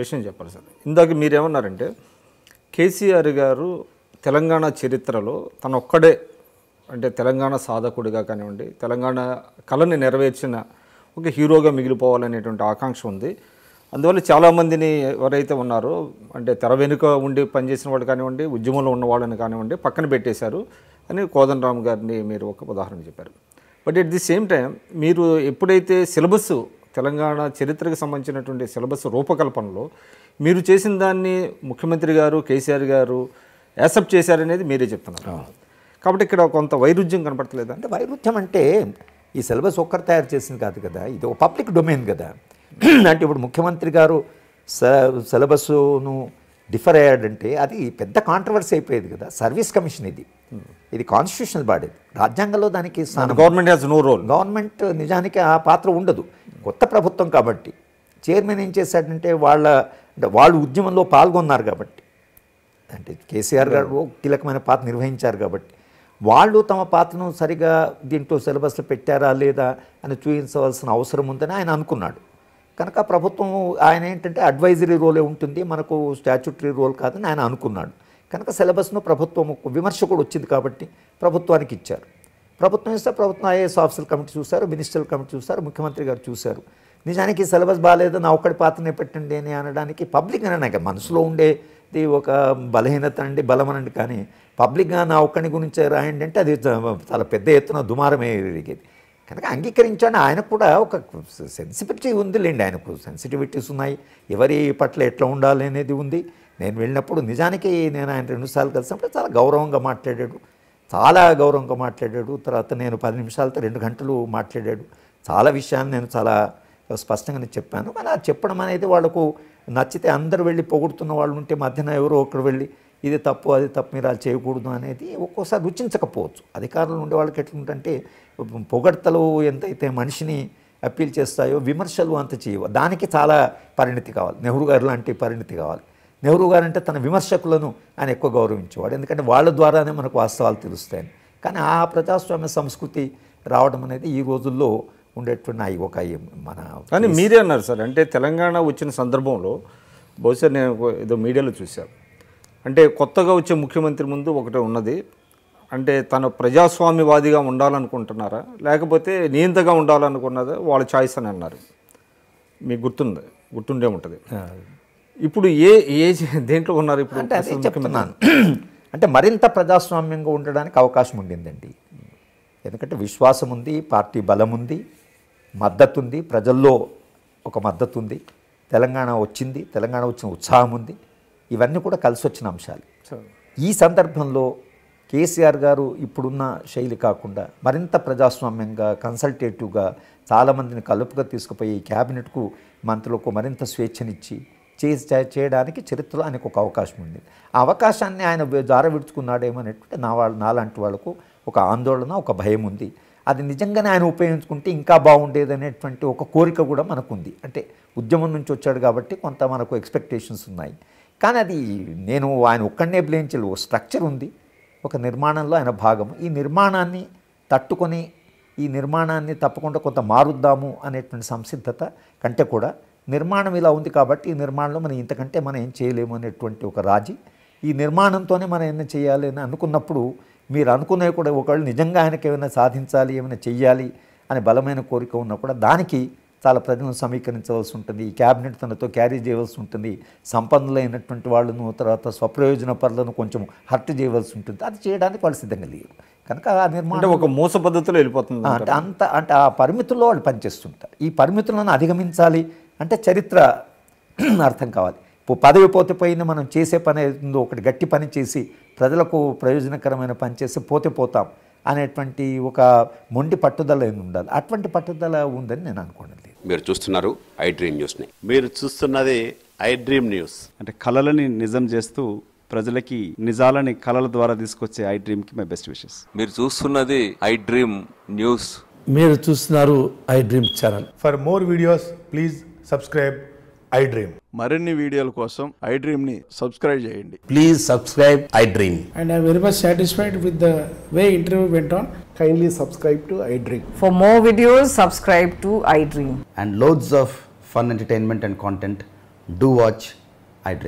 విషయం చెప్పాలి సార్ ఇందాక మీరేమన్నారంటే కేసీఆర్ గారు తెలంగాణ చరిత్రలో తన ఒక్కడే అంటే తెలంగాణ సాధకుడిగా కానివ్వండి తెలంగాణ కళని నెరవేర్చిన ఒక హీరోగా మిగిలిపోవాలనేటువంటి ఆకాంక్ష ఉంది అందువల్ల చాలామందిని ఎవరైతే ఉన్నారో అంటే తెర వెనుక ఉండి పనిచేసిన వాళ్ళు కానివ్వండి ఉద్యమంలో ఉన్నవాళ్ళని కానివ్వండి పక్కన పెట్టేశారు అని కోదండరామ్ గారిని మీరు ఒక ఉదాహరణ చెప్పారు but at the same time మీరు ఎప్పుడైతే సిలబస్ తెలంగాణ చరిత్రకు సంబంధించినటువంటి సిలబస్ రూపకల్పనలో మీరు చేసిన దాన్ని ముఖ్యమంత్రి గారు కేసీఆర్ గారు యాక్సెప్ట్ చేశారనేది మీరే చెప్తున్నారు కాబట్టి ఇక్కడ కొంత వైరుధ్యం కనపడలేదు అంటే వైరుధ్యం అంటే ఈ సిలబస్ ఒక్కరు తయారు చేసింది కాదు కదా ఇది ఒక పబ్లిక్ డొమైన్ కదా అంటే ఇప్పుడు ముఖ్యమంత్రి గారు సిలబస్ను డిఫర్ అయ్యాడంటే అది పెద్ద కాంట్రవర్సీ అయిపోయేది కదా సర్వీస్ కమిషన్ ఇది hmm. ఇది కాన్స్టిట్యూషనల్ బాడీ రాజ్యాంగంలో దానికి government has no role government నిజానికి ఆ పాత్ర ఉండదు కొత్త ప్రభుత్వం కాబట్టి చైర్మన్ ఏం చేశాడంటే వాళ్ళ వాళ్ళు ఉద్యమంలో పాల్గొన్నారు కాబట్టి అంటే కేసీఆర్ గారు కీలకమైన పాత్ర నిర్వహించారు కాబట్టి వాళ్ళు తమ పాత్రను సరిగా దీంట్లో సిలబస్లో పెట్టారా లేదా అని చూపించవలసిన అవసరం ఉందని ఆయన అనుకున్నాడు కనుక ప్రభుత్వం ఆయన ఏంటంటే అడ్వైజరీ రోలే ఉంటుంది మనకు స్టాచ్యుటరీ రోల్ కాదని ఆయన అనుకున్నాడు కనుక సిలబస్ను ప్రభుత్వం విమర్శ కూడా వచ్చింది కాబట్టి ప్రభుత్వానికి ఇచ్చారు ప్రభుత్వం ఇస్తే ప్రభుత్వం ఐఏఎస్ ఆఫీసర్ కమిటీ చూశారు మినిస్టర్ కమిటీ చూశారు ముఖ్యమంత్రి గారు చూశారు నిజానికి సిలబస్ బాగాలేదు నా ఒక్కడి పాత్రనే పెట్టండి అని అనడానికి పబ్లిక్ అని నాకు మనసులో ఉండేది ఒక బలహీనత అండి బలం కానీ పబ్లిక్గా నా ఒక్కడి గురించి రాయండి అంటే అది చాలా పెద్ద ఎత్తున దుమారమే ఎరిగేది కనుక అంగీకరించండి ఆయనకు కూడా ఒక సెన్సిటివిటీ లేండి ఆయనకు సెన్సిటివిటీస్ ఉన్నాయి ఎవరి పట్ల ఎట్లా ఉండాలి అనేది ఉంది నేను వెళ్ళినప్పుడు నిజానికి నేను ఆయన రెండుసార్లు కలిసినప్పుడు చాలా గౌరవంగా మాట్లాడాడు చాలా గౌరవంగా మాట్లాడాడు తర్వాత నేను పది నిమిషాలతో రెండు గంటలు మాట్లాడాడు చాలా విషయాన్ని నేను చాలా స్పష్టంగానే చెప్పాను కానీ చెప్పడం అనేది వాళ్ళకు నచ్చితే అందరు వెళ్ళి పొగుడుతున్న వాళ్ళు ఉంటే మధ్యన ఎవరో ఒకరు వెళ్ళి ఇది తప్పు అది తప్పు మీరు అది చేయకూడదు అనేది ఒక్కోసారి రుచించకపోవచ్చు అధికారులు ఉండే వాళ్ళకి ఎట్లుంటే పొగడతలు ఎంతైతే మనిషిని అప్పీల్ చేస్తాయో విమర్శలు అంత చేయవు దానికి చాలా పరిణితి కావాలి నెహ్రూ గారు లాంటి పరిణితి కావాలి నెహ్రూ గారంటే తన విమర్శకులను ఆయన ఎక్కువ గౌరవించేవాడు ఎందుకంటే వాళ్ళ ద్వారానే మనకు వాస్తవాలు తెలుస్తాయని కానీ ఆ ప్రజాస్వామ్య సంస్కృతి రావడం అనేది ఈ రోజుల్లో ఉండేటువంటి ఒక మన కానీ మీరే అన్నారు సార్ అంటే తెలంగాణ వచ్చిన సందర్భంలో బహుశా నేను ఏదో మీడియాలో చూశాను అంటే కొత్తగా వచ్చే ముఖ్యమంత్రి ముందు ఒకటే ఉన్నది అంటే తను ప్రజాస్వామ్యవాదిగా ఉండాలనుకుంటున్నారా లేకపోతే నియంతగా ఉండాలనుకున్నదా వాళ్ళ చాయిస్ అని అన్నారు మీకు గుర్తుంది గుర్తుండే ఉంటుంది ఇప్పుడు ఏ ఏ దేంట్లో ఉన్నారు ఇప్పుడు అంటే అదే చెప్తున్నాను అంటే మరింత ప్రజాస్వామ్యంగా ఉండడానికి అవకాశం ఉండిందండి ఎందుకంటే విశ్వాసం ఉంది పార్టీ బలం ఉంది మద్దతు ఉంది ప్రజల్లో ఒక మద్దతు ఉంది తెలంగాణ వచ్చింది తెలంగాణ వచ్చిన ఉత్సాహం ఉంది ఇవన్నీ కూడా కలిసి వచ్చిన అంశాలు ఈ సందర్భంలో కేసీఆర్ గారు ఇప్పుడున్న శైలి కాకుండా మరింత ప్రజాస్వామ్యంగా కన్సల్టేటివ్గా చాలామందిని కలుపుగా తీసుకుపోయి క్యాబినెట్కు మంత్రులకు మరింత స్వేచ్ఛనిచ్చి చేసి చేయడానికి చరిత్రలో ఆయనకు ఒక అవకాశం ఉంది ఆ అవకాశాన్ని ఆయన జారవిడుచుకున్నాడేమనేటువంటి నా వాళ్ళ నాలాంటి వాళ్ళకు ఒక ఆందోళన ఒక భయం ఉంది అది నిజంగానే ఆయన ఉపయోగించుకుంటే ఇంకా బాగుండేది అనేటువంటి ఒక కోరిక కూడా మనకుంది అంటే ఉద్యమం నుంచి వచ్చాడు కాబట్టి కొంత మనకు ఎక్స్పెక్టేషన్స్ ఉన్నాయి కానీ అది నేను ఆయన ఒక్కడనే బ్లేమ్ ఒక స్ట్రక్చర్ ఉంది ఒక నిర్మాణంలో ఆయన భాగం ఈ నిర్మాణాన్ని తట్టుకొని ఈ నిర్మాణాన్ని తప్పకుండా కొంత మారుద్దాము అనేటువంటి సంసిద్ధత కంటే కూడా నిర్మాణం ఇలా ఉంది కాబట్టి ఈ నిర్మాణంలో మనం ఇంతకంటే మనం ఏం చేయలేము అనేటువంటి ఒక రాజీ ఈ నిర్మాణంతోనే మనం ఏమైనా చేయాలి అని అనుకున్నప్పుడు మీరు అనుకునే కూడా ఒకళ్ళు నిజంగా ఆయనకి ఏమైనా సాధించాలి ఏమైనా చెయ్యాలి అనే బలమైన కోరిక ఉన్నా కూడా దానికి చాలా ప్రజలను సమీకరించవలసి ఉంటుంది ఈ క్యాబినెట్ తనతో క్యారీ చేయవలసి ఉంటుంది సంపన్నులైనటువంటి వాళ్ళను తర్వాత స్వప్రయోజన పరులను కొంచెం హర్ట్ చేయవలసి ఉంటుంది అది చేయడానికి వాళ్ళు సిద్ధంగా లేరు కనుక ఆ నిర్మాణం ఒక మూస పద్ధతిలో వెళ్ళిపోతుంది అంత అంటే ఆ పరిమితుల్లో వాళ్ళు పనిచేస్తుంటారు ఈ పరిమితులను అధిగమించాలి అంటే చరిత్ర అర్థం కావాలి ఇప్పుడు పదవి పోతే పోయిన మనం చేసే పని ఏదో ఒకటి గట్టి పని చేసి ప్రజలకు ప్రయోజనకరమైన పని చేసి పోతే పోతాం అనేటువంటి ఒక మొండి పట్టుదల ఉండాలి అటువంటి పట్టుదల ఉందని నేను అనుకోవడం లేదు మీరు చూస్తున్నారు ఐ డ్రీమ్ న్యూస్ని మీరు చూస్తున్నది ఐ డ్రీమ్ న్యూస్ అంటే కళలని నిజం చేస్తూ ప్రజలకి నిజాలని కళల ద్వారా తీసుకొచ్చే ఐ డ్రీమ్ కి మై బెస్ట్ విషెస్ మీరు చూస్తున్నది ఐ డ్రీమ్ న్యూస్ మీరు చూస్తున్నారు I Dream channel for more videos please subscribe I Dream మరిన్ని వీడియోల కోసం ఐ డ్రీమ్ ని సబ్స్క్రైబ్ చేయండి please subscribe I Dream and I very much satisfied with the way interview went on kindly subscribe to I Dream for more videos subscribe to I Dream and loads of fun entertainment and content do watch